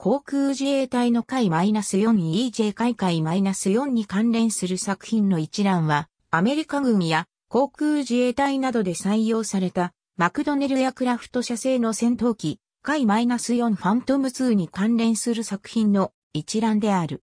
航空自衛隊の海 -4EJ 海海 -4 に関連する作品の一覧は、アメリカ軍や航空自衛隊などで採用された、マクドネルやクラフト社製の戦闘機、海 -4 ファントム2に関連する作品の一覧である。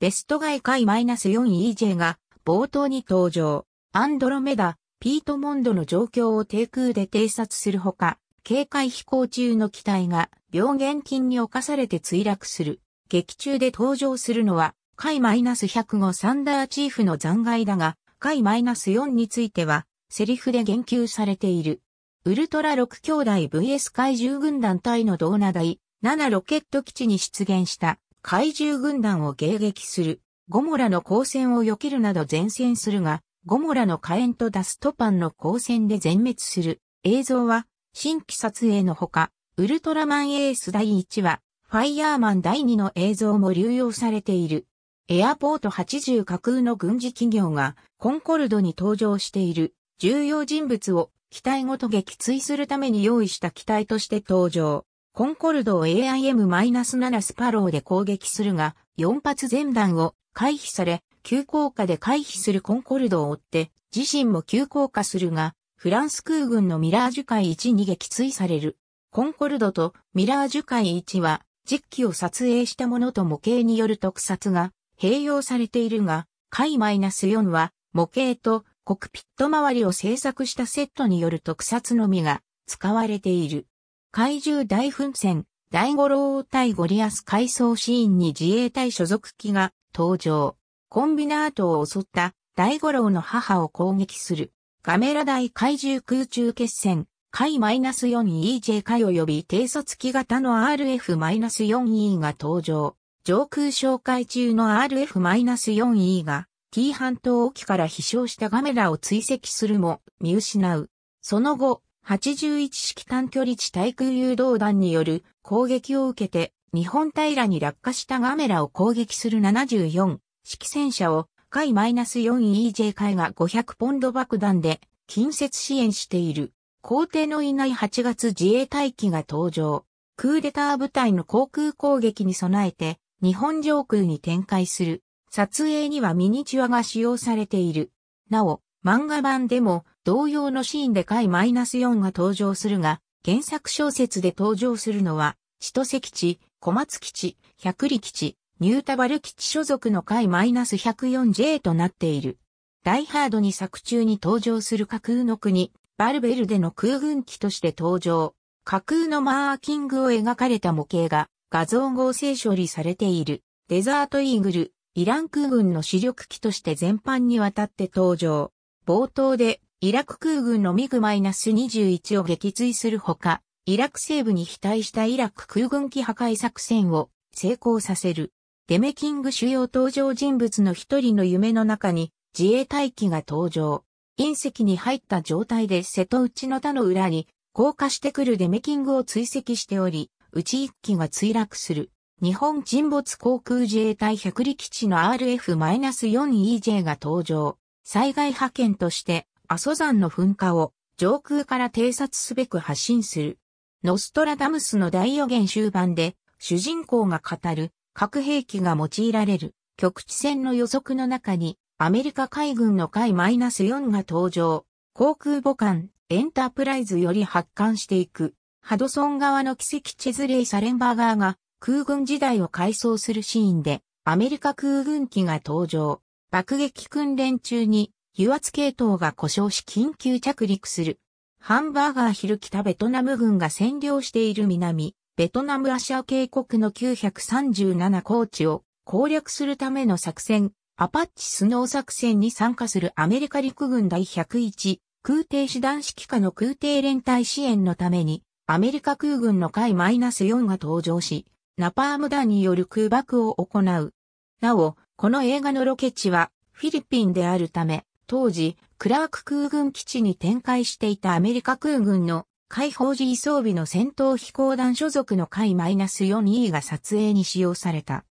ベスト外海 -4EJ が冒頭に登場、アンドロメダ、ピートモンドの状況を低空で偵察するほか、警戒飛行中の機体が病原菌に侵されて墜落する。劇中で登場するのは、海 -105 サンダーチーフの残骸だが、海 -4 については、セリフで言及されている。ウルトラ6兄弟 VS 怪獣軍団隊のドーナイ、7ロケット基地に出現した怪獣軍団を迎撃する。ゴモラの光線を避けるなど前線するが、ゴモラの火炎とダストパンの光線で全滅する。映像は新規撮影のほか、ウルトラマンエース第1話、ファイヤーマン第2の映像も流用されている。エアポート80架空の軍事企業がコンコルドに登場している重要人物を機体ごと撃墜するために用意した機体として登場。コンコルドを AIM-7 スパローで攻撃するが、4発全弾を回避され、急降下で回避するコンコルドを追って、自身も急降下するが、フランス空軍のミラージュ海1に撃墜される。コンコルドとミラージュ海1は、実機を撮影したものと模型による特撮が併用されているが、海 -4 は模型とコクピット周りを制作したセットによる特撮のみが使われている。怪獣大噴戦、大五郎対ゴリアス回想シーンに自衛隊所属機が登場。コンビナートを襲った大五郎の母を攻撃する。ガメラ大怪獣空中決戦、海 -4EJ 海及び低卒機型の RF-4E が登場。上空紹介中の RF-4E が、紀伊半島沖から飛翔したガメラを追跡するも、見失う。その後、81式短距離地対空誘導弾による攻撃を受けて、日本平に落下したガメラを攻撃する74式戦車を回 -4EJ 会が500ポンド爆弾で近接支援している。皇帝のいない8月自衛隊機が登場。クーデター部隊の航空攻撃に備えて日本上空に展開する。撮影にはミニチュアが使用されている。なお、漫画版でも同様のシーンで回 -4 が登場するが、原作小説で登場するのは、千歳基地、小松基地、百里基地、ニュータバル基地所属の回 -104J となっている。ダイハードに作中に登場する架空の国、バルベルでの空軍機として登場。架空のマーキングを描かれた模型が画像合成処理されている。デザートイーグル、イラン空軍の主力機として全般にわたって登場。冒頭でイラク空軍のミグ -21 を撃墜するほか、イラク西部に期対したイラク空軍機破壊作戦を成功させる。デメキング主要登場人物の一人の夢の中に自衛隊機が登場。隕石に入った状態で瀬戸内の他の裏に降下してくるデメキングを追跡しており、うち一機が墜落する。日本沈没航空自衛隊百里基地の RF-4EJ が登場。災害派遣として阿蘇山の噴火を上空から偵察すべく発信する。ノストラダムスの大予言終盤で主人公が語る核兵器が用いられる局地戦の予測の中にアメリカ海軍の海 -4 が登場。航空母艦エンタープライズより発艦していくハドソン側の奇跡チェズレイ・サレンバーガーが空軍時代を改装するシーンでアメリカ空軍機が登場。爆撃訓練中に油圧系統が故障し緊急着陸する。ハンバーガー昼ル北ベトナム軍が占領している南、ベトナムアシア渓谷の937高地を攻略するための作戦、アパッチスノー作戦に参加するアメリカ陸軍第101空挺師団指揮下の空挺連隊支援のために、アメリカ空軍の海 -4 が登場し、ナパーム弾による空爆を行う。なお、この映画のロケ地はフィリピンであるため、当時、クラーク空軍基地に展開していたアメリカ空軍の解放時装備の戦闘飛行団所属の回 -4E が撮影に使用された。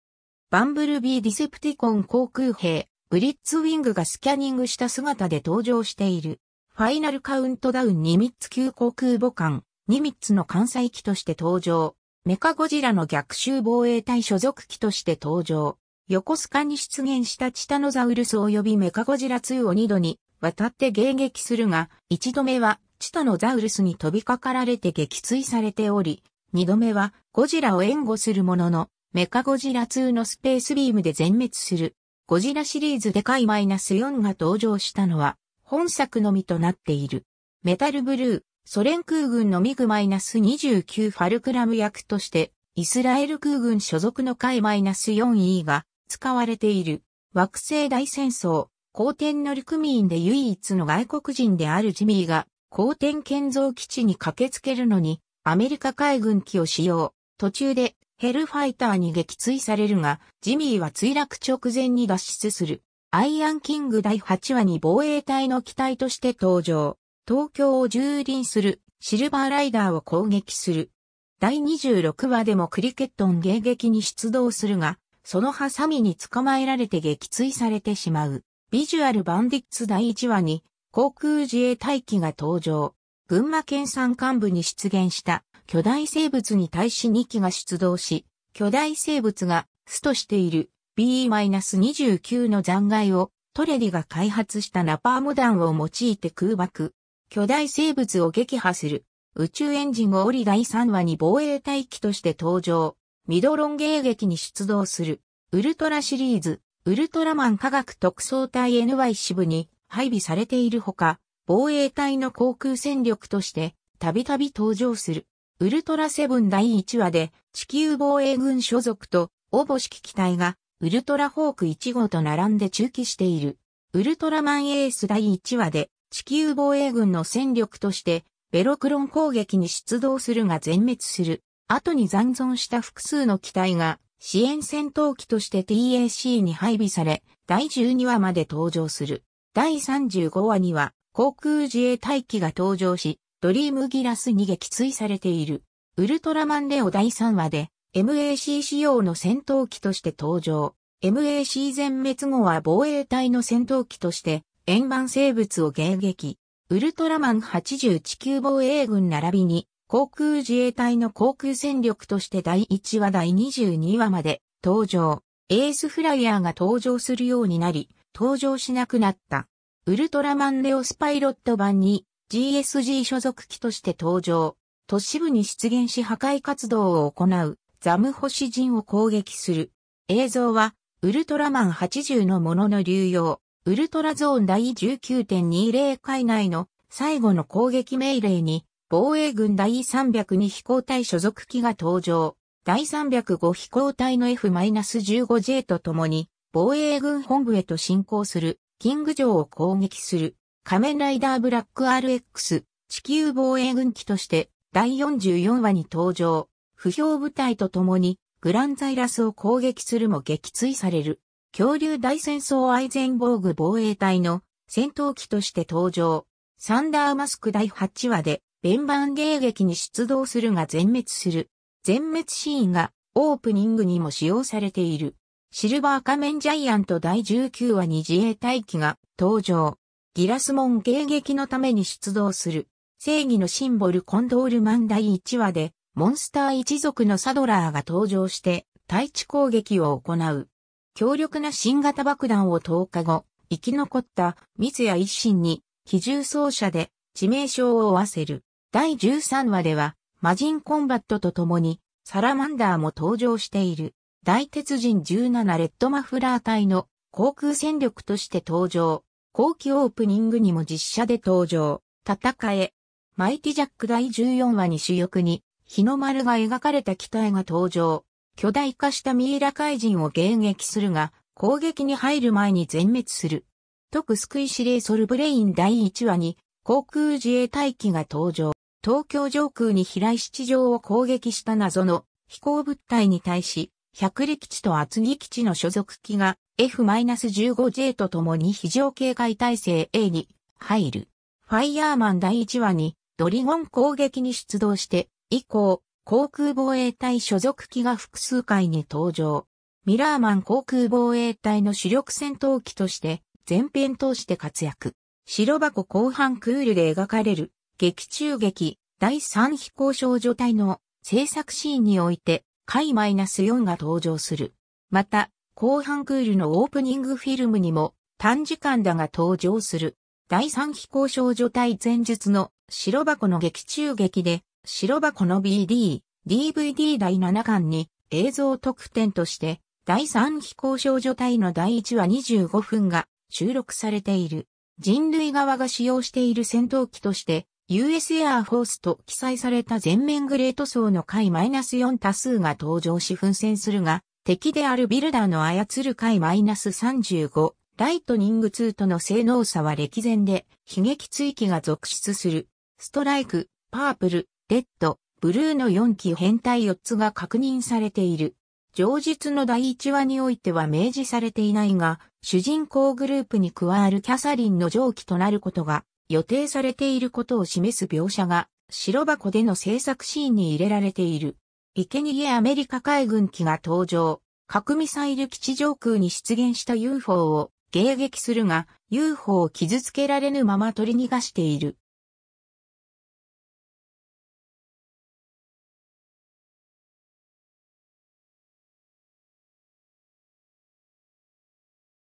バンブルビー・ディセプティコン航空兵、ブリッツウィングがスキャニングした姿で登場している。ファイナルカウントダウンニミッツ級航空母艦、ニミッツの艦載機として登場。メカゴジラの逆襲防衛隊所属機として登場。横須賀に出現したチタノザウルス及びメカゴジラ2を2度に渡って迎撃するが、1度目はチトノザウルスに飛びかかられて撃墜されており、二度目はゴジラを援護するものの、メカゴジラ2のスペースビームで全滅する。ゴジラシリーズでマイナス -4 が登場したのは、本作のみとなっている。メタルブルー、ソ連空軍のミグマイナス -29 ファルクラム役として、イスラエル空軍所属のマイナス -4E が使われている。惑星大戦争、皇天のルクミンで唯一の外国人であるジミーが後天建造基地に駆けつけるのに、アメリカ海軍機を使用。途中でヘルファイターに撃墜されるが、ジミーは墜落直前に脱出する。アイアンキング第8話に防衛隊の機体として登場。東京を蹂躙するシルバーライダーを攻撃する。第26話でもクリケットン迎撃に出動するが、そのハサミに捕まえられて撃墜されてしまう。ビジュアルバンディッツ第1話に航空自衛隊機が登場。群馬県山間部に出現した巨大生物に対し2機が出動し、巨大生物が巣としている B-29 の残骸をトレリが開発したナパーム弾を用いて空爆。巨大生物を撃破する。宇宙エンジンを折り第3話に防衛隊機として登場。ミドロン迎撃に出動する。ウルトラシリーズ、ウルトラマン科学特捜隊 NY 支部に配備されているほか、防衛隊の航空戦力として、たびたび登場する。ウルトラセブン第1話で、地球防衛軍所属と、応募式機体が、ウルトラホーク1号と並んで中期している。ウルトラマンエース第1話で、地球防衛軍の戦力として、ベロクロン攻撃に出動するが全滅する。後に残存した複数の機体が、支援戦闘機として TAC に配備され、第12話まで登場する。第35話には航空自衛隊機が登場し、ドリームギラスに撃墜されている。ウルトラマンレオ第3話で MAC 仕様の戦闘機として登場。MAC 全滅後は防衛隊の戦闘機として円盤生物を迎撃。ウルトラマン80地球防衛軍並びに航空自衛隊の航空戦力として第1話第22話まで登場。エースフライヤーが登場するようになり、登場しなくなった。ウルトラマンレオスパイロット版に GSG 所属機として登場。都市部に出現し破壊活動を行うザム星人を攻撃する。映像はウルトラマン80のものの流用。ウルトラゾーン第19.20海内の最後の攻撃命令に防衛軍第302飛行隊所属機が登場。第305飛行隊の F-15J と共に防衛軍本部へと進行する、キング城を攻撃する、仮面ライダーブラック RX、地球防衛軍機として第44話に登場、不評部隊と共にグランザイラスを攻撃するも撃墜される、恐竜大戦争アイゼンボーグ防衛隊の戦闘機として登場、サンダーマスク第8話で、ベンバン迎撃に出動するが全滅する。全滅シーンがオープニングにも使用されている。シルバー仮面ジャイアント第19話に自衛隊機が登場。ギラスモン迎撃のために出動する。正義のシンボルコンドールマン第1話で、モンスター一族のサドラーが登場して、対地攻撃を行う。強力な新型爆弾を10日後、生き残った三谷一心に、機銃奏者で致命傷を負わせる。第13話では、魔人コンバットと共に、サラマンダーも登場している。大鉄人17レッドマフラー隊の航空戦力として登場。後期オープニングにも実写で登場。戦え。マイティジャック第14話に主翼に、日の丸が描かれた機体が登場。巨大化したミイラ怪人を迎撃するが、攻撃に入る前に全滅する。特救い司令ソルブレイン第1話に、航空自衛隊機が登場。東京上空に飛来七条を攻撃した謎の飛行物体に対し、百里基地と厚木基地の所属機が F-15J と共に非常警戒態勢 A に入る。ファイヤーマン第1話にドリゴン攻撃に出動して以降、航空防衛隊所属機が複数回に登場。ミラーマン航空防衛隊の主力戦闘機として前編通して活躍。白箱後半クールで描かれる劇中劇第3飛行少女隊の制作シーンにおいて回 -4 が登場する。また、後半クールのオープニングフィルムにも短時間だが登場する。第3飛行少女隊前述の白箱の劇中劇で白箱の BD、DVD 第7巻に映像特典として第3飛行少女隊の第1話25分が収録されている。人類側が使用している戦闘機として US Air f フォースと記載された全面グレート層のス -4 多数が登場し奮戦するが、敵であるビルダーの操る解 -35、ライトニング2との性能差は歴然で、悲劇追記が続出する。ストライク、パープル、レッド、ブルーの4機変態4つが確認されている。上述の第1話においては明示されていないが、主人公グループに加わるキャサリンの上記となることが予定されていることを示す描写が白箱での制作シーンに入れられている。生贄アメリカ海軍機が登場。核ミサイル基地上空に出現した UFO を迎撃するが、UFO を傷つけられぬまま取り逃がしている。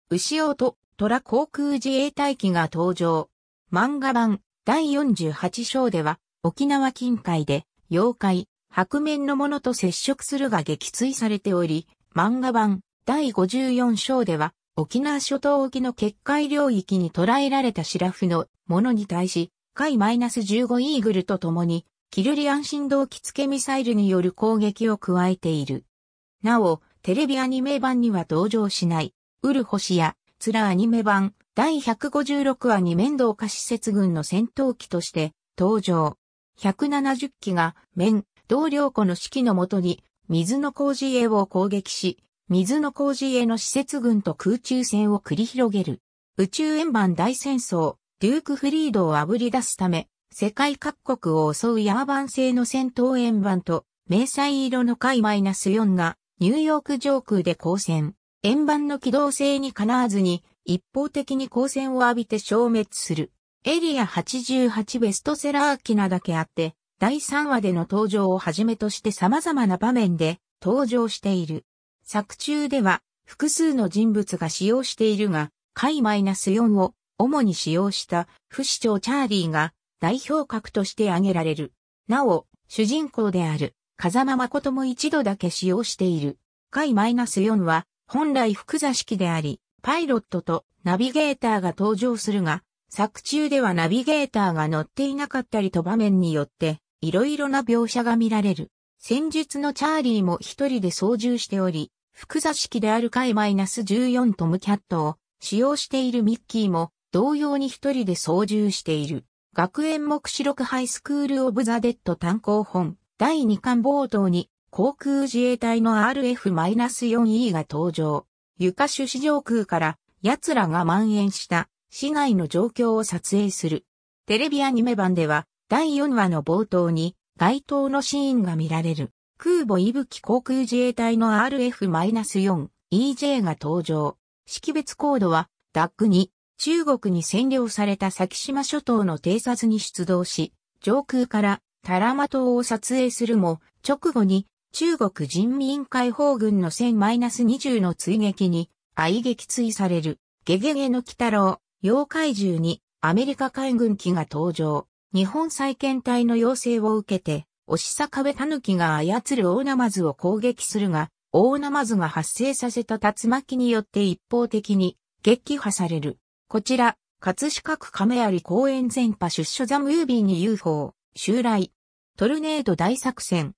牛尾と虎航空自衛隊機が登場。漫画版第48章では沖縄近海で妖怪、白面のものと接触するが撃墜されており、漫画版第54章では沖縄諸島沖の決壊領域に捕らえられたシラフのものに対し、海 -15 イーグルと共に、キルリアン振動機付けミサイルによる攻撃を加えている。なお、テレビアニメ版には登場しない、ウルホシや、ツラアニメ版、第156話に面倒化施設軍の戦闘機として登場。170機が面、同僚子の指揮のもとに水の工事へを攻撃し、水の工事への施設軍と空中戦を繰り広げる。宇宙円盤大戦争、デューク・フリードを炙り出すため、世界各国を襲うヤーバン製の戦闘円盤と、迷彩色の海 -4 が、ニューヨーク上空で交戦。円盤の機動性にかなわずに、一方的に光線を浴びて消滅する。エリア88ベストセラー機なだけあって、第3話での登場をはじめとして様々な場面で登場している。作中では複数の人物が使用しているが、ス -4 を主に使用した不死鳥チャーリーが代表格として挙げられる。なお、主人公である風間誠も一度だけ使用している。ス -4 は本来複座式であり、パイロットとナビゲーターが登場するが、作中ではナビゲーターが乗っていなかったりと場面によって、いろいろな描写が見られる。戦術のチャーリーも一人で操縦しており、複座式である回 -14 トムキャットを使用しているミッキーも同様に一人で操縦している。学園目視録ハイスクールオブザ・デッド単行本第2巻冒頭に航空自衛隊の RF-4E が登場。床種市上空から奴らが蔓延した市内の状況を撮影する。テレビアニメ版では第4話の冒頭に街頭のシーンが見られる。空母伊吹航空自衛隊の RF-4EJ が登場。識別コードはダ a c に、中国に占領された先島諸島の偵察に出動し、上空からタラマ島を撮影するも、直後に中国人民解放軍の1000 20の追撃に、相撃追される、ゲゲゲの鬼太郎、妖怪獣に、アメリカ海軍機が登場。日本再建隊の要請を受けて、押坂部狸が操る大ナマズを攻撃するが、大ナマズが発生させた竜巻によって一方的に撃破される。こちら、葛飾区亀有公園前波出所ザムービーに UFO、襲来。トルネード大作戦。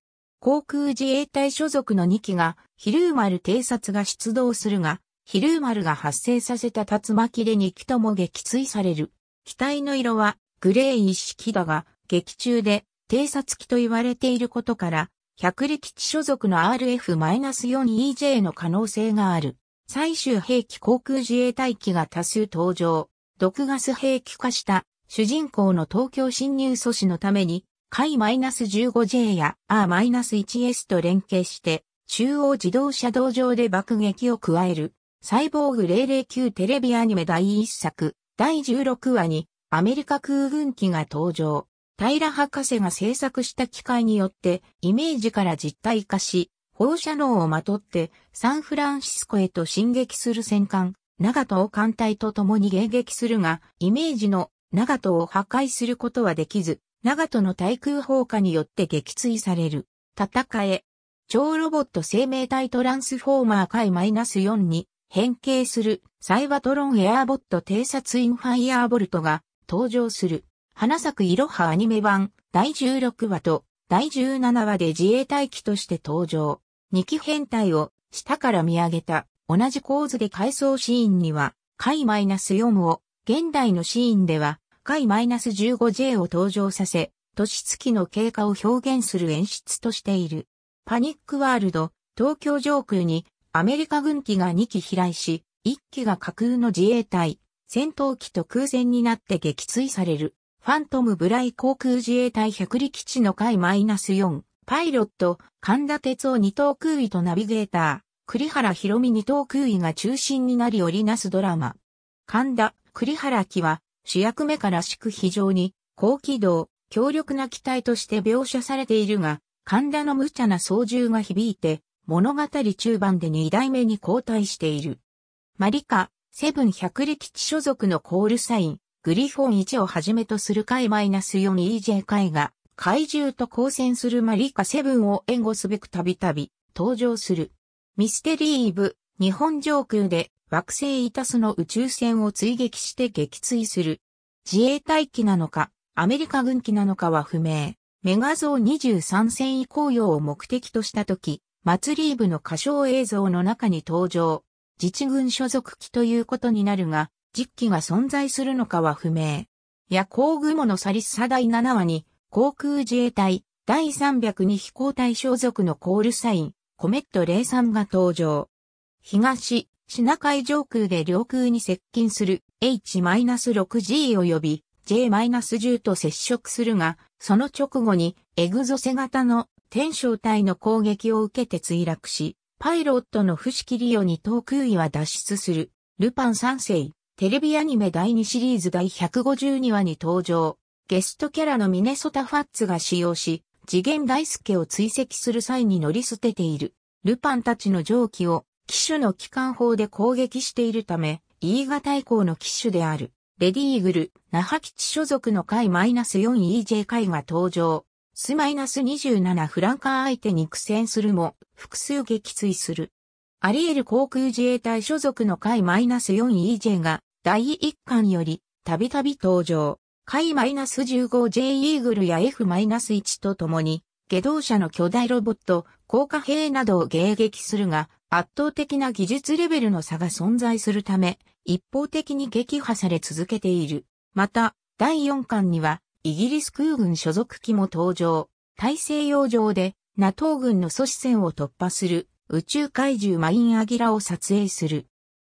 航空自衛隊所属の2機が、ヒルーマル偵察が出動するが、ヒルーマルが発生させた竜巻で2機とも撃墜される。機体の色はグレー一式だが、劇中で偵察機と言われていることから、百力地所属の RF-4EJ の可能性がある。最終兵器航空自衛隊機が多数登場。毒ガス兵器化した主人公の東京侵入阻止のために海1 5 j や R-1S と連携して、中央自動車道上で爆撃を加える、サイボーグ009テレビアニメ第1作、第16話に、アメリカ空軍機が登場。平博士が制作した機械によって、イメージから実体化し、放射能をまとって、サンフランシスコへと進撃する戦艦、長門を艦隊と共に迎撃するが、イメージの長門を破壊することはできず、長門の対空砲火によって撃墜される。戦え。超ロボット生命体トランスフォーマー回 -4 に変形するサイバトロンエアーボット偵察インファイアーボルトが登場する。花咲くいろはアニメ版第16話と第17話で自衛隊機として登場。2機編隊を下から見上げた同じ構図で回想シーンには、回 -4 を現代のシーンでは回 -15J を登場させ、年月の経過を表現する演出としている。パニックワールド、東京上空にアメリカ軍機が2機飛来し、1機が架空の自衛隊、戦闘機と空前になって撃墜される。ファントム・ブライ航空自衛隊百里基地の回 -4、パイロット、神田哲夫二等空尉とナビゲーター、栗原博美二等空尉が中心になり織りなすドラマ。神田、栗原機は、主役目からしく非常に高機動、強力な機体として描写されているが、神田の無茶な操縦が響いて、物語中盤で2代目に交代している。マリカ、セブン百力地所属のコールサイン、グリフォン1をはじめとする回 -4EJ 回が、怪獣と交戦するマリカセブンを援護すべくたびたび登場する。ミステリーイブ、日本上空で惑星イタスの宇宙船を追撃して撃墜する。自衛隊機なのか、アメリカ軍機なのかは不明。メガゾウ23戦移行用を目的とした時、祭り部の歌唱映像の中に登場。自治軍所属機ということになるが、実機が存在するのかは不明。夜行雲のサリッサ第7話に、航空自衛隊第302飛行隊所属のコールサイン、コメット03が登場。東、シナ海上空で領空に接近する H-6G 及び J-10 と接触するが、その直後にエグゾセ型の天正体の攻撃を受けて墜落し、パイロットの伏木リオに遠空位は脱出する、ルパン三世、テレビアニメ第2シリーズ第152話に登場、ゲストキャラのミネソタ・ファッツが使用し、次元大介を追跡する際に乗り捨てている、ルパンたちの蒸気を機種の機関砲で攻撃しているため、E 型以降の機種である、レディーイーグル、那覇基地所属の会 -4EJ 会が登場。ス -27 フランカー相手に苦戦するも、複数撃墜する。アリエル航空自衛隊所属の海 -4EJ が第1巻よりたびたび登場。海 -15J イーグルや F-1 と共に下道車の巨大ロボット、高架兵などを迎撃するが、圧倒的な技術レベルの差が存在するため、一方的に撃破され続けている。また、第4巻には、イギリス空軍所属機も登場。大西洋上で、NATO 軍の阻止線を突破する、宇宙怪獣マインアギラを撮影する。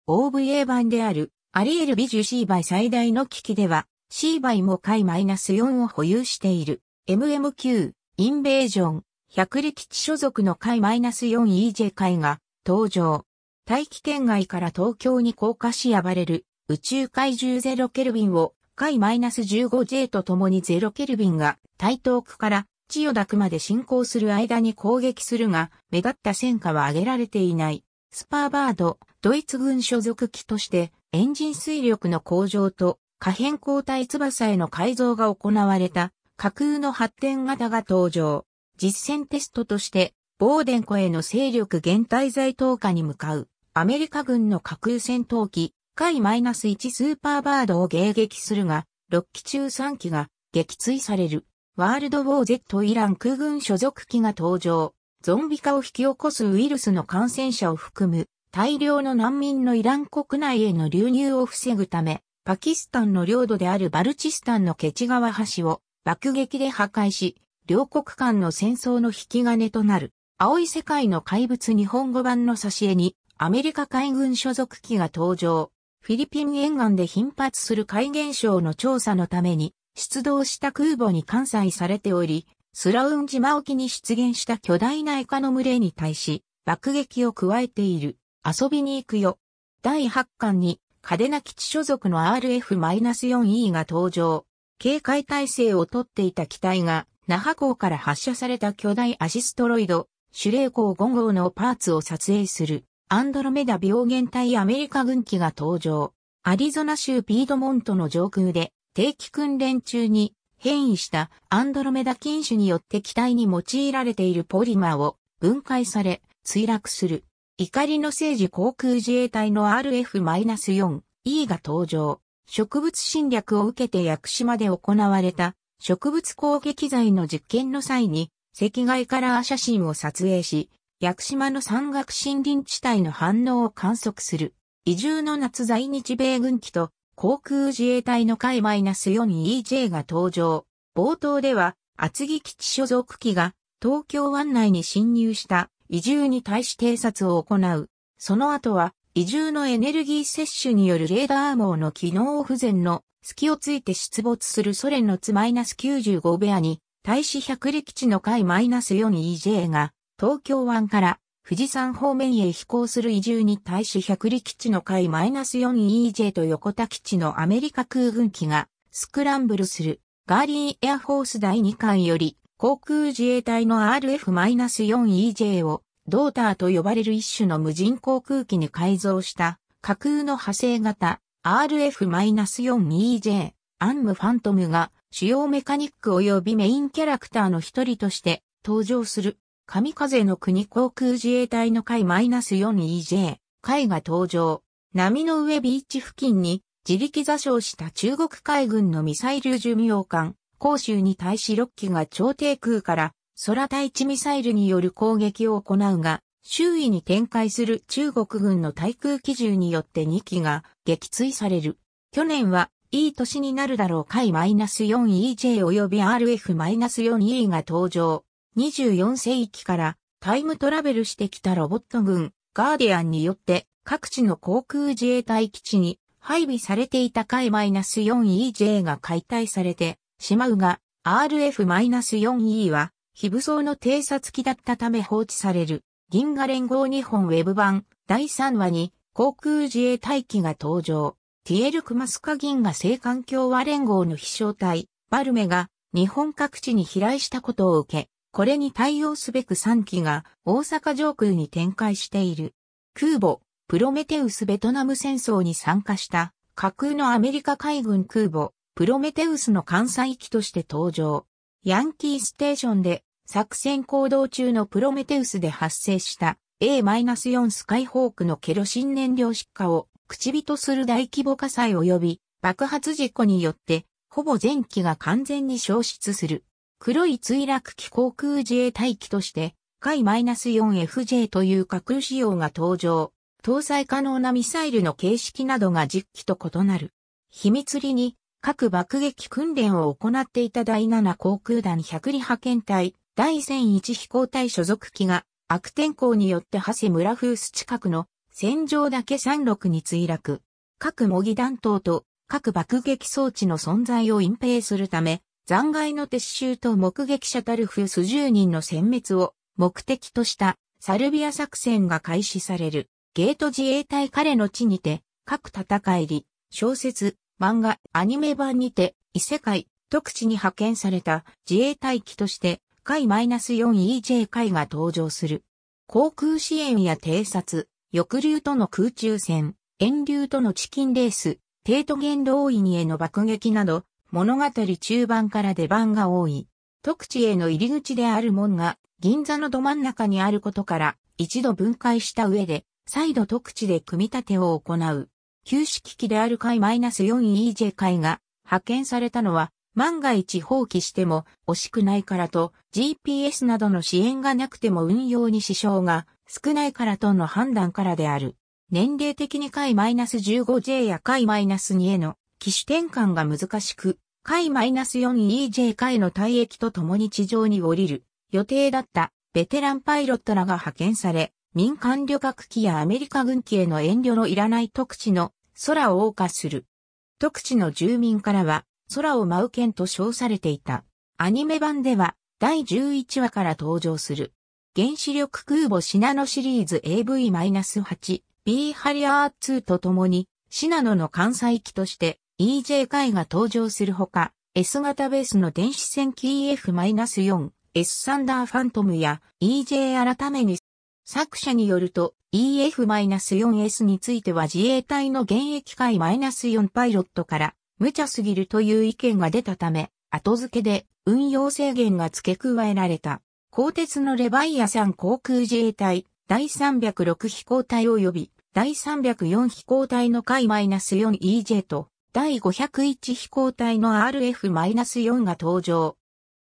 OVA 版である、アリエル・ビジュ・シーバイ最大の危機では、シーバイも回 -4 を保有している。MMQ、インベージョン、百力地所属の海 -4EJ 海が登場。大気圏外から東京に降下し暴れる宇宙怪獣ゼロケルビンを海 -15J と共にゼロケルビンが台東区から千代田区まで進行する間に攻撃するが、目立った戦果は挙げられていない。スパーバード、ドイツ軍所属機として、エンジン水力の向上と、可変交代翼への改造が行われた架空の発展型が登場。実戦テストとして、ボーデン湖への勢力減退剤投下に向かう、アメリカ軍の架空戦闘機、海 -1 スーパーバードを迎撃するが、6機中3機が撃墜される。ワールドウォー Z イラン空軍所属機が登場。ゾンビ化を引き起こすウイルスの感染者を含む大量の難民のイラン国内への流入を防ぐため、パキスタンの領土であるバルチスタンのケチ川橋を爆撃で破壊し、両国間の戦争の引き金となる、青い世界の怪物日本語版の挿絵に、アメリカ海軍所属機が登場。フィリピン沿岸で頻発する海現象の調査のために、出動した空母に艦載されており、スラウン島沖に出現した巨大なイカの群れに対し、爆撃を加えている。遊びに行くよ。第8巻に、嘉手納基地所属の RF-4E が登場。警戒態勢をとっていた機体が、那覇港から発射された巨大アシストロイド、主霊港5号のパーツを撮影する、アンドロメダ病原体アメリカ軍機が登場。アリゾナ州ピードモントの上空で、定期訓練中に変異したアンドロメダ菌種によって機体に用いられているポリマーを分解され墜落する。怒りの政治航空自衛隊の RF-4E が登場。植物侵略を受けて屋久島で行われた植物攻撃剤の実験の際に赤外カラー写真を撮影し、屋久島の山岳森林地帯の反応を観測する。移住の夏在日米軍機と航空自衛隊の海 -4EJ が登場。冒頭では厚木基地所属機が東京湾内に侵入した移住に対し偵察を行う。その後は移住のエネルギー摂取によるレーダー網の機能不全の隙をついて出没するソ連のス -95 部屋に、大使百力地の海 -4EJ が、東京湾から富士山方面へ飛行する移住に対し百里基地の海 -4EJ と横田基地のアメリカ空軍機がスクランブルするガーリーエアフォース第2巻より航空自衛隊の RF-4EJ をドーターと呼ばれる一種の無人航空機に改造した架空の派生型 r f 4 e j アンムファントムが主要メカニック及びメインキャラクターの一人として登場する神風の国航空自衛隊の海 -4EJ 海が登場波の上ビーチ付近に自力座礁した中国海軍のミサイル巡洋艦、広州に対し6機が超低空から空対地ミサイルによる攻撃を行うが、周囲に展開する中国軍の対空機銃によって2機が撃墜される。去年は、いい年になるだろう海 -4EJ 及び RF-4E が登場。24世紀からタイムトラベルしてきたロボット軍、ガーディアンによって各地の航空自衛隊基地に配備されていた海 -4EJ が解体されてしまうが、RF-4E は非武装の偵察機だったため放置される、銀河連合日本ウェブ版第3話に航空自衛隊機が登場。ティエル・クマスカ銀河青環共和連合の飛翔隊、バルメが日本各地に飛来したことを受け、これに対応すべく3機が大阪上空に展開している。空母、プロメテウスベトナム戦争に参加した架空のアメリカ海軍空母、プロメテウスの艦載機として登場。ヤンキーステーションで作戦行動中のプロメテウスで発生した A-4 スカイホークのケロシン燃料失火を口火とする大規模火災及び爆発事故によってほぼ全機が完全に消失する。黒い墜落機航空自衛隊機として海 -4FJ という架空仕様が登場。搭載可能なミサイルの形式などが実機と異なる。秘密裏に各爆撃訓練を行っていた第7航空団100里派遣隊第1001飛行隊所属機が悪天候によって長谷村風ス近くの戦場だけ山6に墜落。各模擬弾頭と各爆撃装置の存在を隠蔽するため、残骸の撤収と目撃者タルフ1十人の殲滅を目的としたサルビア作戦が開始される。ゲート自衛隊彼の地にて、各戦いり、小説、漫画、アニメ版にて、異世界、特地に派遣された自衛隊機として回 -4EJ 回が登場する。航空支援や偵察、翼竜との空中戦、遠流とのチキンレース、帝都元老院への爆撃など、物語中盤から出番が多い。特地への入り口である門が銀座のど真ん中にあることから一度分解した上で再度特地で組み立てを行う。旧式機である回 -4EJ 回が派遣されたのは万が一放棄しても惜しくないからと GPS などの支援がなくても運用に支障が少ないからとの判断からである。年齢的に回 -15J や回 -2 への機種転換が難しく、回 -4EJ 回の退役とともに地上に降りる予定だったベテランパイロットらが派遣され、民間旅客機やアメリカ軍機への遠慮のいらない特地の空を謳歌する。特地の住民からは空を舞う剣と称されていた。アニメ版では第11話から登場する。原子力空母シナノシリーズ AV-8、B ハリアー2と共に、シナノの艦載機として EJ 海が登場するほか、S 型ベースの電子戦機 EF-4、S サンダーファントムや EJ 改めに作者によると EF-4S については自衛隊の現役海 -4 パイロットから無茶すぎるという意見が出たため、後付けで運用制限が付け加えられた。鋼鉄のレバイア3航空自衛隊、第306飛行隊及び、第304飛行隊の海 -4EJ と、第501飛行隊の RF-4 が登場。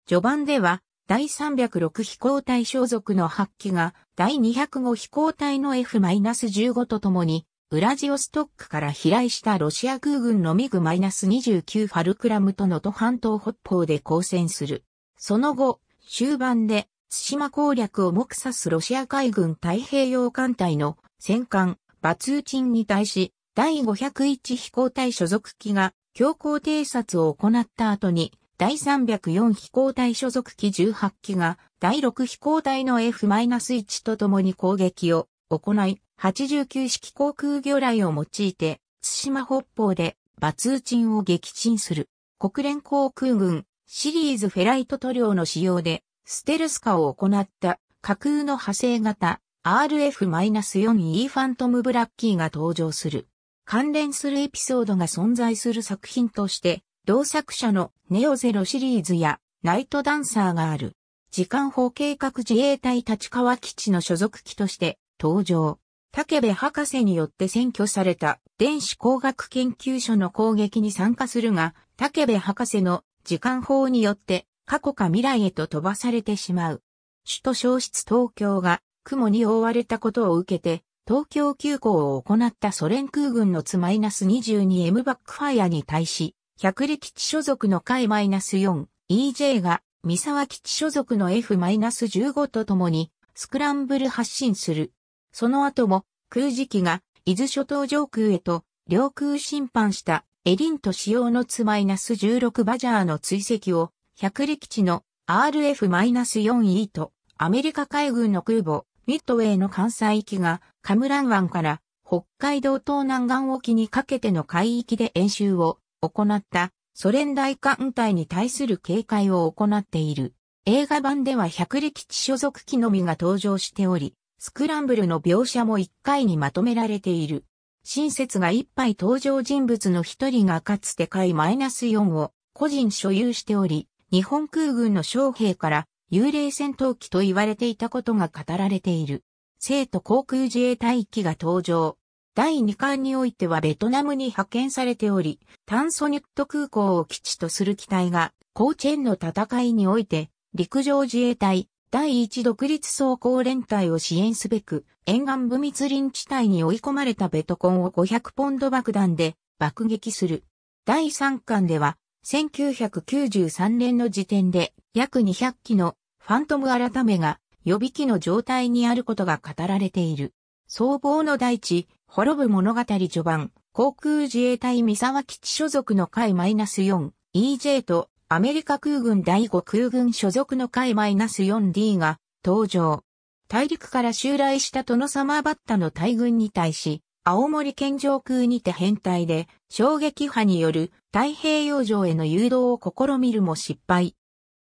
序盤では、第306飛行隊所属の8機が、第205飛行隊の F-15 とともに、ウラジオストックから飛来したロシア空軍のミグ -29 ファルクラムとの登半島北方で交戦する。その後、終盤で、津島攻略を目指すロシア海軍太平洋艦隊の戦艦バツーチンに対し、第501飛行隊所属機が強行偵察を行った後に、第304飛行隊所属機18機が、第6飛行隊の F-1 と共に攻撃を行い、89式航空魚雷を用いて、津島北方でバツーチンを撃沈する。国連航空軍シリーズフェライト塗料の使用で、ステルス化を行った架空の派生型 RF-4E ファントムブラッキーが登場する。関連するエピソードが存在する作品として、同作者のネオゼロシリーズやナイトダンサーがある。時間法計画自衛隊立川基地の所属機として登場。武部博士によって占拠された電子工学研究所の攻撃に参加するが、武部博士の時間法によって過去か未来へと飛ばされてしまう。首都消失東京が雲に覆われたことを受けて、東京急行を行ったソ連空軍のツ -22M バックファイアに対し、百里基地所属の海 -4EJ が三沢基地所属の F-15 と共にスクランブル発進する。その後も空時機が伊豆諸島上空へと領空侵犯したエリント使用のツマイナス16バジャーの追跡を百力地の RF-4E とアメリカ海軍の空母ミッドウェイの関西域がカムラン湾から北海道東南岸沖にかけての海域で演習を行ったソ連大艦隊に対する警戒を行っている。映画版では百力地所属機のみが登場しており、スクランブルの描写も一回にまとめられている。新切が一杯登場人物の一人がかつて回 -4 を個人所有しており、日本空軍の将兵から幽霊戦闘機と言われていたことが語られている。生徒航空自衛隊機が登場。第2巻においてはベトナムに派遣されており、炭素ニュット空港を基地とする機体が、高チェンの戦いにおいて、陸上自衛隊、第一独立走行連隊を支援すべく、沿岸部密林地帯に追い込まれたベトコンを500ポンド爆弾で爆撃する。第3巻では、1993年の時点で約200機のファントム改めが予備機の状態にあることが語られている。総合の大地、滅ぶ物語序盤、航空自衛隊三沢基地所属の海 -4EJ とアメリカ空軍第5空軍所属の海 -4D が登場。大陸から襲来したトノサマーバッタの大群に対し、青森県上空にて変態で衝撃波による太平洋上への誘導を試みるも失敗。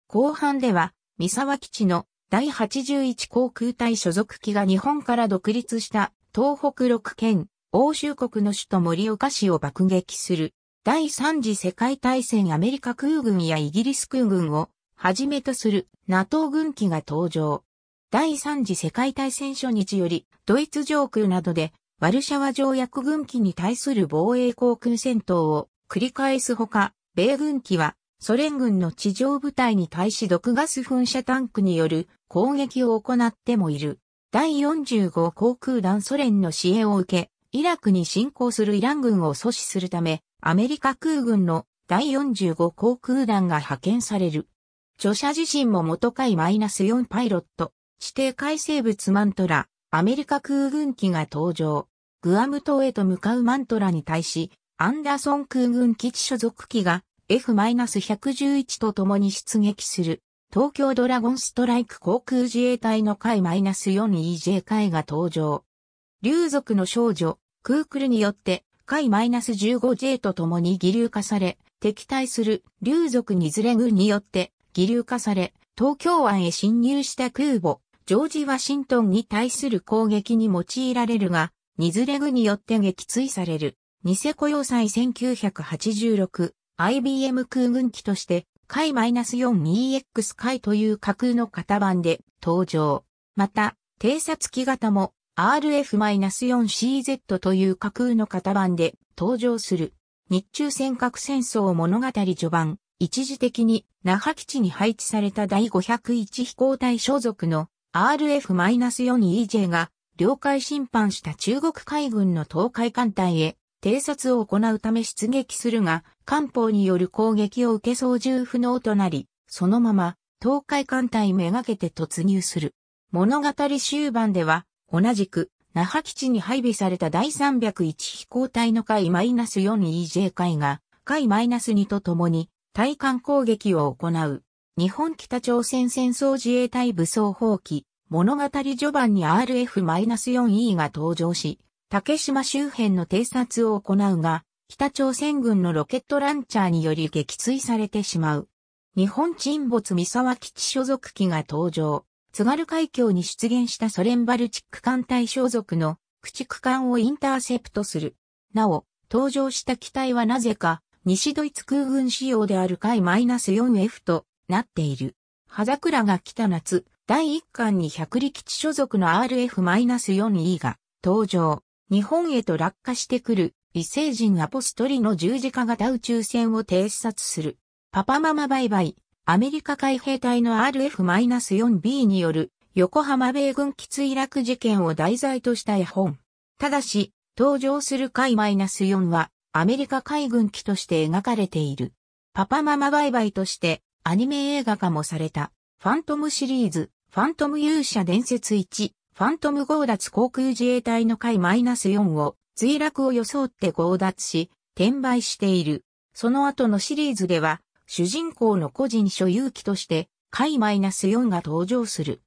後半では、三沢基地の第81航空隊所属機が日本から独立した東北6県、欧州国の首都盛岡市を爆撃する。第三次世界大戦アメリカ空軍やイギリス空軍をはじめとする NATO 軍機が登場。第三次世界大戦初日よりドイツ上空などでワルシャワ条約軍機に対する防衛航空戦闘を繰り返すほか、米軍機はソ連軍の地上部隊に対し毒ガス噴射タンクによる攻撃を行ってもいる。第45航空団ソ連の支援を受け、イラクに侵攻するイラン軍を阻止するため、アメリカ空軍の第45航空団が派遣される。著者自身も元海 -4 パイロット、指定海生物マントラ、アメリカ空軍機が登場。グアム島へと向かうマントラに対し、アンダーソン空軍基地所属機が F-111 と共に出撃する。東京ドラゴンストライク航空自衛隊の海 -4EJ 海が登場。竜族の少女、クークルによって回 -15J と共に義流化され、敵対する竜族にずれ軍によって義流化され、東京湾へ侵入した空母、ジョージ・ワシントンに対する攻撃に用いられるが、にずれ軍によって撃墜される。ニセコ要塞 1986IBM 空軍機として、回 -4EX 海という架空の型番で登場。また、偵察機型も RF-4CZ という架空の型番で登場する日中尖閣戦争物語序盤、一時的に那覇基地に配置された第501飛行隊所属の RF-4EJ が領海侵犯した中国海軍の東海艦隊へ偵察を行うため出撃するが、艦砲による攻撃を受け操縦不能となり、そのまま東海艦隊めがけて突入する。物語終盤では同じく、那覇基地に配備された第301飛行隊の海 -4EJ 海が、海 -2 と共に、対艦攻撃を行う。日本北朝鮮戦争自衛隊武装放棄、物語序盤に RF-4E が登場し、竹島周辺の偵察を行うが、北朝鮮軍のロケットランチャーにより撃墜されてしまう。日本沈没三沢基地所属機が登場。津軽海峡に出現したソ連バルチック艦隊所属の駆逐艦をインターセプトする。なお、登場した機体はなぜか、西ドイツ空軍仕様である海 -4F となっている。葉桜が来た夏、第1巻に百里基地所属の RF-4E が登場。日本へと落下してくる異星人アポストリの十字架型宇宙船を偵察する。パパママバイバイ。アメリカ海兵隊の RF-4B による横浜米軍機墜落事件を題材とした絵本。ただし、登場する海 -4 はアメリカ海軍機として描かれている。パパママバイバイとしてアニメ映画化もされたファントムシリーズ、ファントム勇者伝説1、ファントム強奪航空自衛隊の海 -4 を墜落を装って強奪し、転売している。その後のシリーズでは、主人公の個人所有機として、マス -4 が登場する。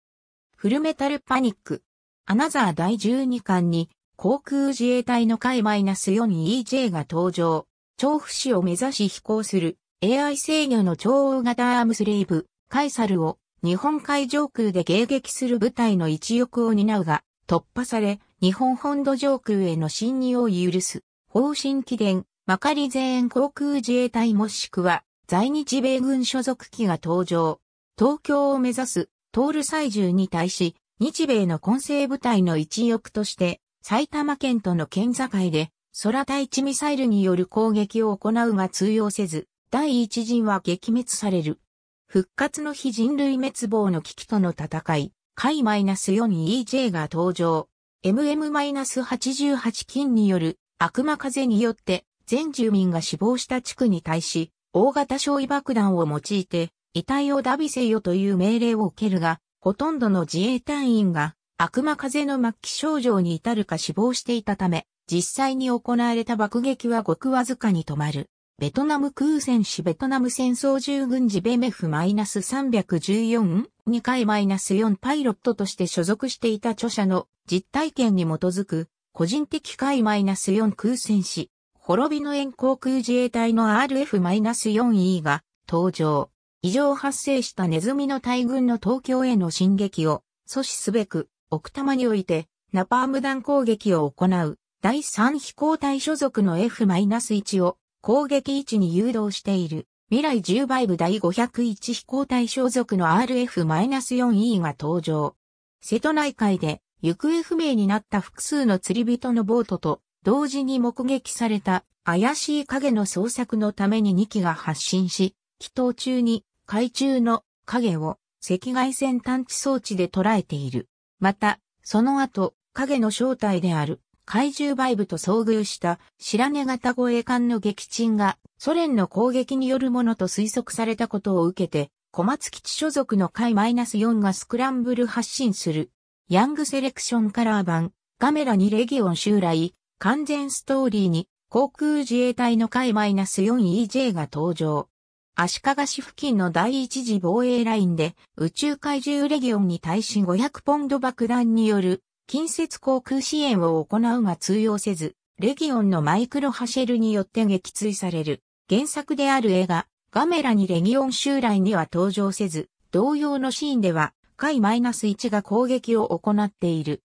フルメタルパニック。アナザー第12巻に、航空自衛隊のマ回 -4EJ が登場。調布市を目指し飛行する AI 制御の超大型アームスレイブ、カイサルを日本海上空で迎撃する部隊の一翼を担うが、突破され、日本本土上空への侵入を許す、方針起伝、マカリ全員航空自衛隊もしくは、在日米軍所属機が登場。東京を目指すトール最重に対し、日米の混成部隊の一翼として、埼玉県との県境で、空対地ミサイルによる攻撃を行うが通用せず、第一陣は撃滅される。復活の非人類滅亡の危機との戦い、海 -4EJ が登場。MM-88 金による悪魔風によって全住民が死亡した地区に対し、大型焼夷爆弾を用いて、遺体をダビせよという命令を受けるが、ほとんどの自衛隊員が悪魔風邪の末期症状に至るか死亡していたため、実際に行われた爆撃はごくわずかに止まる。ベトナム空戦士ベトナム戦争従軍時ベメフ -314 2回 -4 パイロットとして所属していた著者の実体験に基づく個人的回 -4 空戦士滅びの縁航空自衛隊の RF-4E が登場。異常発生したネズミの大群の東京への進撃を阻止すべく、奥多摩において、ナパーム弾攻撃を行う、第3飛行隊所属の F-1 を攻撃位置に誘導している、未来10倍部第501飛行隊所属の RF-4E が登場。瀬戸内海で行方不明になった複数の釣り人のボートと同時に目撃された怪しい影の捜索のために2機が発進し、祈祷中に海中の影を赤外線探知装置で捉えている。また、その後、影の正体である怪獣バイブと遭遇した白根型護衛艦の撃沈がソ連の攻撃によるものと推測されたことを受けて、小松基地所属の海 -4 がスクランブル発進する。ヤングセレクションカラー版、ガメラにレギオン襲来、完全ストーリーに航空自衛隊の海 -4EJ が登場。足利市付近の第一次防衛ラインで宇宙怪獣レギオンに対し500ポンド爆弾による近接航空支援を行うが通用せず、レギオンのマイクロハシェルによって撃墜される。原作である映画、ガメラにレギオン襲来には登場せず、同様のシーンでは、海 -1 が攻撃を行っている。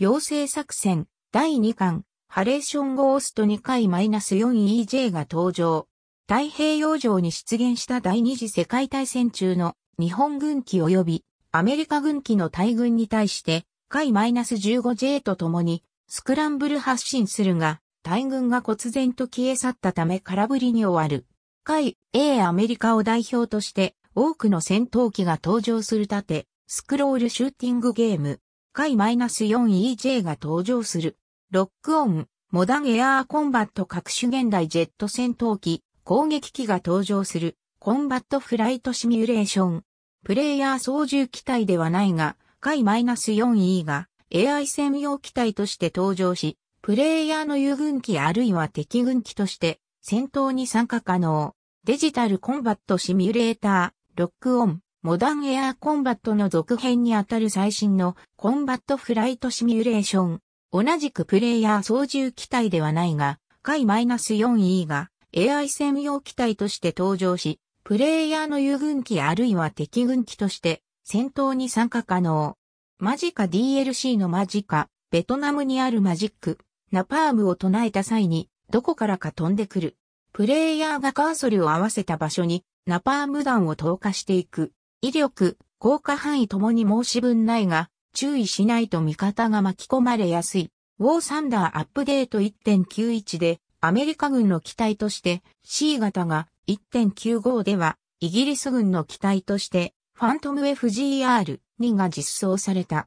妖精作戦第2巻ハレーションゴースト2回 -4EJ が登場。太平洋上に出現した第二次世界大戦中の日本軍機及びアメリカ軍機の大軍に対して海 -15J と共にスクランブル発進するが大軍が忽然と消え去ったため空振りに終わる。海 A アメリカを代表として多くの戦闘機が登場する盾、スクロールシューティングゲーム、海 -4EJ が登場する。ロックオン、モダンエアーコンバット各種現代ジェット戦闘機、攻撃機が登場する、コンバットフライトシミュレーション。プレイヤー操縦機体ではないが、ス -4E が AI 専用機体として登場し、プレイヤーの遊軍機あるいは敵軍機として戦闘に参加可能。デジタルコンバットシミュレーター、ロックオン、モダンエアーコンバットの続編にあたる最新のコンバットフライトシミュレーション。同じくプレイヤー操縦機体ではないが、海 -4E が AI 専用機体として登場し、プレイヤーの遊軍機あるいは敵軍機として戦闘に参加可能。マジカ DLC のマジカ、ベトナムにあるマジック、ナパームを唱えた際に、どこからか飛んでくる。プレイヤーがカーソルを合わせた場所に、ナパーム弾を投下していく。威力、効果範囲ともに申し分ないが、注意しないと味方が巻き込まれやすい。ウォーサンダーアップデート1.91でアメリカ軍の機体として C 型が1.95ではイギリス軍の機体としてファントム FGR2 が実装された。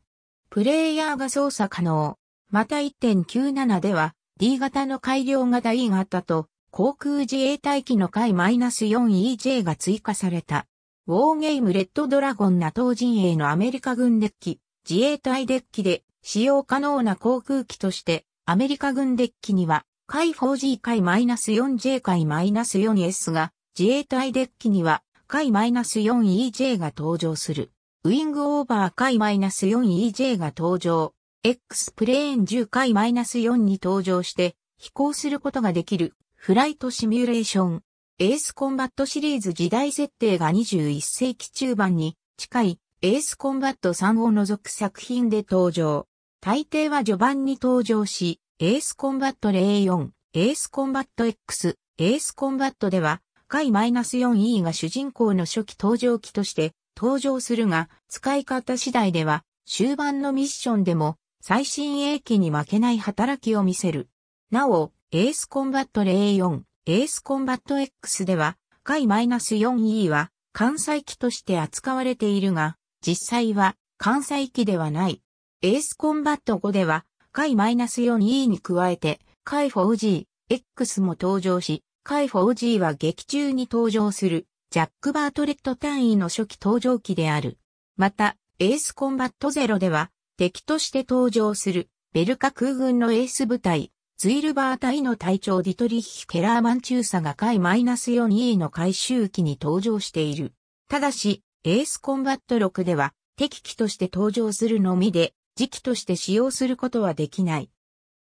プレイヤーが操作可能。また1.97では D 型の改良型 E 型と航空自衛隊機の回 -4EJ が追加された。ウォーゲームレッドドラゴンな a 陣営のアメリカ軍デッキ、自衛隊デッキで使用可能な航空機として、アメリカ軍デッキには、海 4G 海 -4J 海 -4S が、自衛隊デッキには、海 -4EJ が登場する。ウィングオーバー海 -4EJ が登場。X プレーン10回 -4 に登場して飛行することができるフライトシミュレーション。エースコンバットシリーズ時代設定が21世紀中盤に近いエースコンバット3を除く作品で登場。大抵は序盤に登場し、エースコンバット04、エースコンバット X、エースコンバットでは、回 -4E が主人公の初期登場機として登場するが、使い方次第では、終盤のミッションでも、最新鋭機に負けない働きを見せる。なお、エースコンバット04、エースコンバット X では、回 -4E は、関西機として扱われているが、実際は関西機ではない。エースコンバット5では、ス -4E に加えて、解 4G、X も登場し、解 4G は劇中に登場する、ジャック・バートレット単位の初期登場機である。また、エースコンバット0では、敵として登場する、ベルカ空軍のエース部隊、ズイルバー隊の隊長ディトリッヒ・ケラーマン中佐がス -4E の回収機に登場している。ただし、エースコンバット6では敵機として登場するのみで、時期として使用することはできない。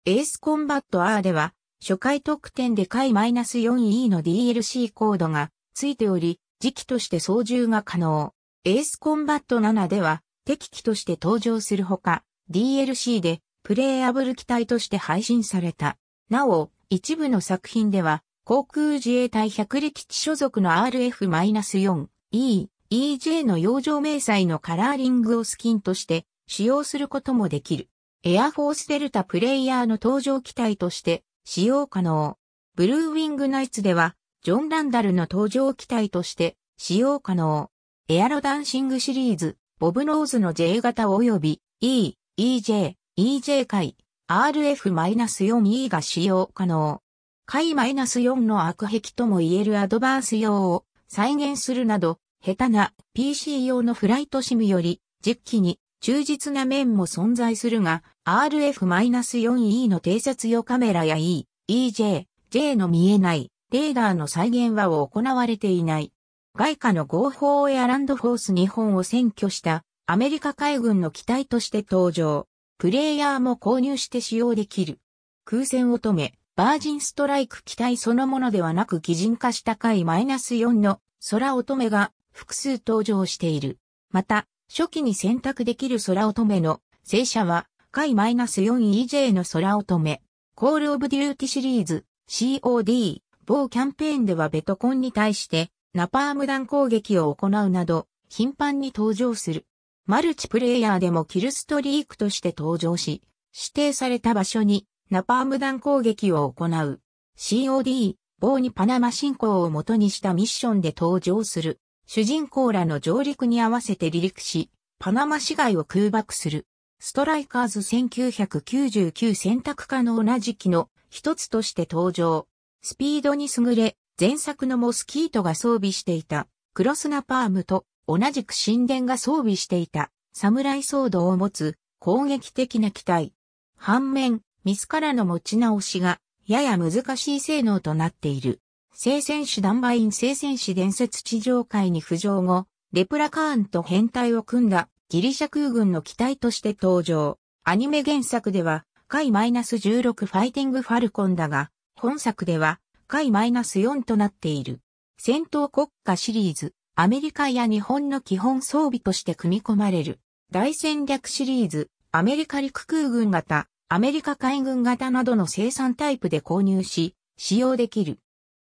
エースコンバット R では、初回特典で回 -4E の DLC コードが付いており、時期として操縦が可能。エースコンバット7では、敵機として登場するほか、DLC でプレイアブル機体として配信された。なお、一部の作品では、航空自衛隊百力地所属の RF-4E EJ の洋上迷彩のカラーリングをスキンとして使用することもできる。エアフォースデルタプレイヤーの登場機体として使用可能。ブルーウィングナイツでは、ジョン・ランダルの登場機体として使用可能。エアロダンシングシリーズ、ボブ・ノーズの J 型及び E、EJ、EJ 回、RF-4E が使用可能。回 -4 の悪壁とも言えるアドバース用を再現するなど、下手な PC 用のフライトシムより実機に忠実な面も存在するが、RF-4E の偵察用カメラや E、EJ、J の見えないレーダーの再現は行われていない。外貨の合法エアランドフォース日本を占拠したアメリカ海軍の機体として登場。プレイヤーも購入して使用できる。空戦乙女、バージンストライク機体そのものではなく擬人化した回 -4 の空乙女が複数登場している。また、初期に選択できる空乙女の正社は、回 -4EJ の空乙女、コールオブデューティシリーズ、COD、某キャンペーンではベトコンに対して、ナパーム弾攻撃を行うなど、頻繁に登場する。マルチプレイヤーでもキルストリークとして登場し、指定された場所にナパーム弾攻撃を行う。COD、棒にパナマ進行を元にしたミッションで登場する。主人公らの上陸に合わせて離陸し、パナマ市街を空爆する。ストライカーズ1999選択可能な時期の一つとして登場。スピードに優れ、前作のモスキートが装備していたクロスナパームと同じく神殿が装備していたサムイソードを持つ攻撃的な機体。反面、ミスからの持ち直しがやや難しい性能となっている。聖戦士ダンバイン聖戦士伝説地上界に浮上後、レプラカーンと編隊を組んだギリシャ空軍の機体として登場。アニメ原作では、回 -16 ファイティングファルコンだが、本作では、回 -4 となっている。戦闘国家シリーズ、アメリカや日本の基本装備として組み込まれる。大戦略シリーズ、アメリカ陸空軍型、アメリカ海軍型などの生産タイプで購入し、使用できる。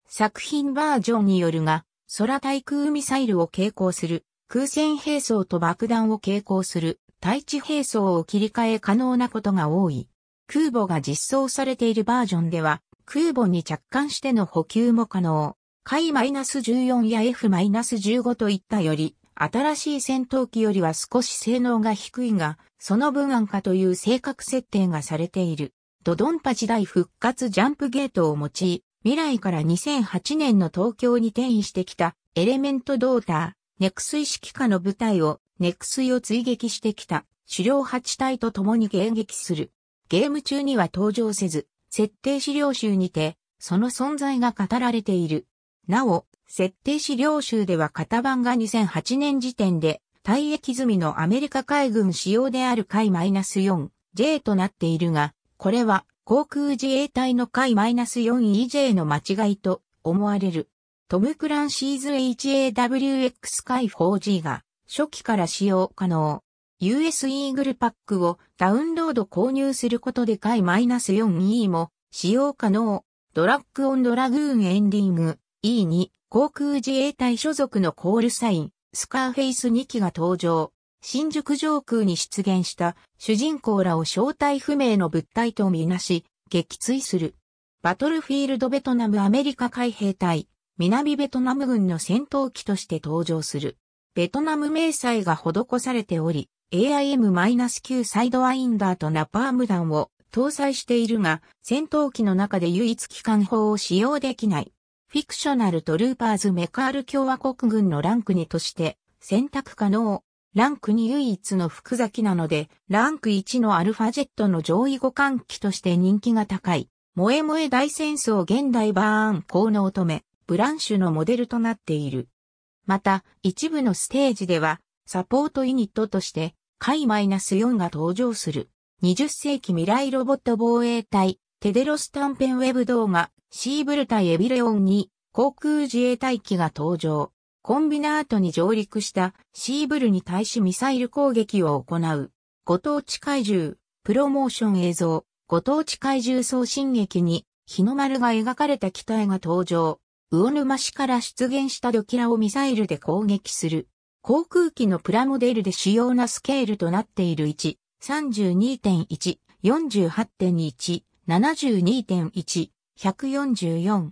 作品バージョンによるが、空対空ミサイルを携行する、空戦兵装と爆弾を携行する、対地兵装を切り替え可能なことが多い。空母が実装されているバージョンでは、空母に着艦しての補給も可能。海 -14 や F-15 といったより、新しい戦闘機よりは少し性能が低いが、その分安価という性格設定がされている。ドドンパ時代復活ジャンプゲートを用い、未来から2008年の東京に転移してきたエレメントドーター、ネクスイ指揮下の部隊を、ネクスイを追撃してきた、狩猟8隊と共に迎撃する。ゲーム中には登場せず、設定資料集にて、その存在が語られている。なお、設定資料集では型番が2008年時点で、退役済みのアメリカ海軍使用である海 -4J となっているが、これは航空自衛隊の海 -4EJ の間違いと思われる。トム・クランシーズ HAWX 海 4G が初期から使用可能。US イーグルパックをダウンロード購入することで海 -4E も使用可能。ドラッグオンドラグーンエンディング E2 航空自衛隊所属のコールサインスカーフェイス2機が登場。新宿上空に出現した主人公らを正体不明の物体とみなし、撃墜する。バトルフィールドベトナムアメリカ海兵隊、南ベトナム軍の戦闘機として登場する。ベトナム迷彩が施されており、AIM-9 サイドワインダーとナパーム弾を搭載しているが、戦闘機の中で唯一機関砲を使用できない。フィクショナルトルーパーズメカール共和国軍のランクにとして選択可能。ランク2唯一の福崎なので、ランク1のアルファジェットの上位互換機として人気が高い。萌え萌え大戦争現代バーン高能乙女、ブランシュのモデルとなっている。また、一部のステージでは、サポートユニットとして、ス -4 が登場する。20世紀未来ロボット防衛隊、テデロス短編ウェブ動画、シーブル対エビレオンに、航空自衛隊機が登場。コンビナートに上陸したシーブルに対しミサイル攻撃を行う。ご当地怪獣、プロモーション映像、ご当地怪獣送信劇に日の丸が描かれた機体が登場。魚沼市から出現したドキラをミサイルで攻撃する。航空機のプラモデルで主要なスケールとなっている1、32.1、48.1、72.1、144。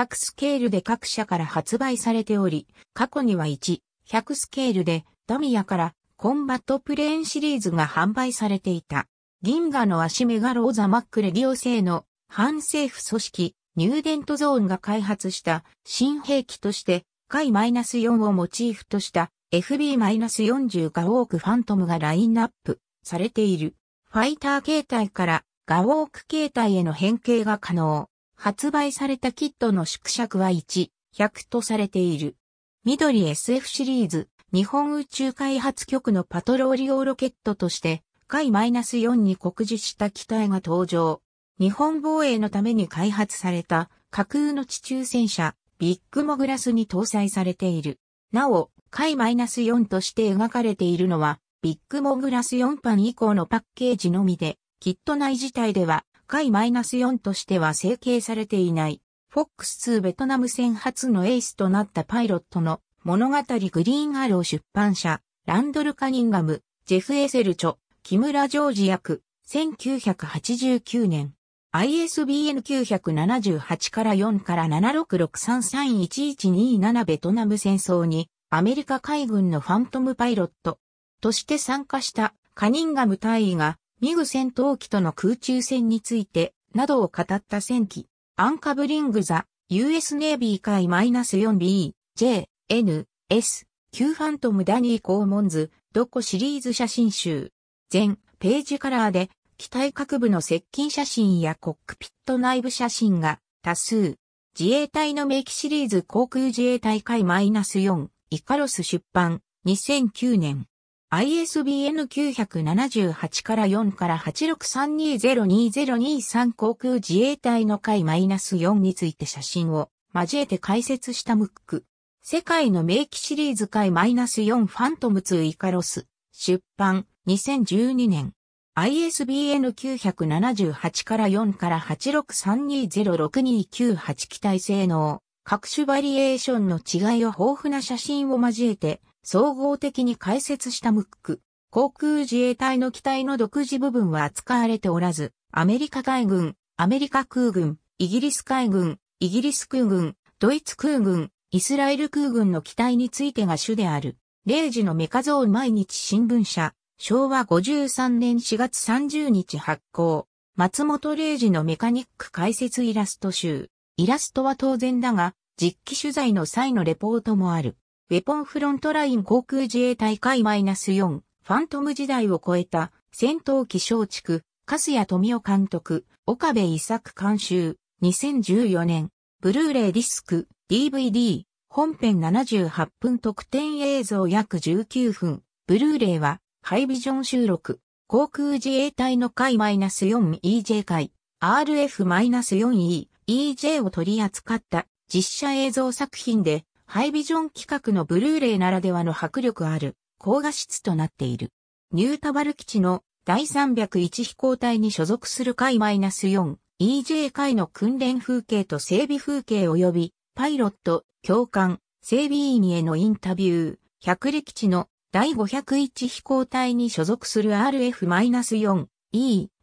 各スケールで各社から発売されており、過去には1、100スケールでダミアからコンバットプレーンシリーズが販売されていた。銀河の足メガローザマックレディオ製の反政府組織ニューデントゾーンが開発した新兵器としてス -4 をモチーフとした FB-40 ガウォークファントムがラインナップされている。ファイター形態からガウォーク形態への変形が可能。発売されたキットの縮尺は1、100とされている。緑 SF シリーズ、日本宇宙開発局のパトローリオロケットとして、ス -4 に告示した機体が登場。日本防衛のために開発された架空の地中戦車、ビッグモグラスに搭載されている。なお、ス -4 として描かれているのは、ビッグモグラス4版以降のパッケージのみで、キット内自体では回 -4 としては成形されていない。フォックス2ベトナム戦初のエースとなったパイロットの物語グリーンアロー出版社、ランドル・カニンガム、ジェフ・エセル著、木村ジョージ役、1989年。ISBN 978から4から766331127ベトナム戦争にアメリカ海軍のファントムパイロットとして参加したカニンガム大員がミグ戦闘機との空中戦について、などを語った戦機、アンカブリングザ、US ネイビー海 -4B、J、N、S、Q ファントムダニー・コーモンズ、ドコシリーズ写真集。全、ページカラーで、機体各部の接近写真やコックピット内部写真が多数。自衛隊の名機シリーズ航空自衛隊海 -4、イカロス出版、2009年。ISBN 978から4から8 6 3 2 0 2 0 2 3航空自衛隊の会 -4 について写真を交えて解説したムック。世界の名機シリーズ会 -4 ファントム2イカロス。出版2012年。ISBN 978から4から8 6 3 2 0 6 2 9 8機体性能。各種バリエーションの違いを豊富な写真を交えて総合的に解説したムック。航空自衛隊の機体の独自部分は扱われておらず、アメリカ海軍、アメリカ空軍、イギリス海軍、イギリス空軍、ドイツ空軍、イスラエル空軍の機体についてが主である。0時のメカゾーン毎日新聞社、昭和53年4月30日発行。松本0時のメカニック解説イラスト集。イラストは当然だが、実機取材の際のレポートもある。ウェポンフロントライン航空自衛隊海 -4 ファントム時代を超えた戦闘機小畜、カスヤ富夫監督、岡部一作監修、2014年、ブルーレイディスク、DVD、本編78分特典映像約19分、ブルーレイはハイビジョン収録、航空自衛隊の海 -4EJ 海、RF-4E マイナス、EJ を取り扱った実写映像作品で、ハイビジョン規格のブルーレイならではの迫力ある高画質となっている。ニュータバル基地の第301飛行隊に所属する海 -4EJ 海の訓練風景と整備風景及びパイロット、教官、整備員へのインタビュー、百里基地の第501飛行隊に所属する RF-4E、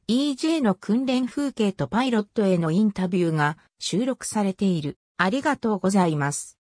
EJ の訓練風景とパイロットへのインタビューが収録されている。ありがとうございます。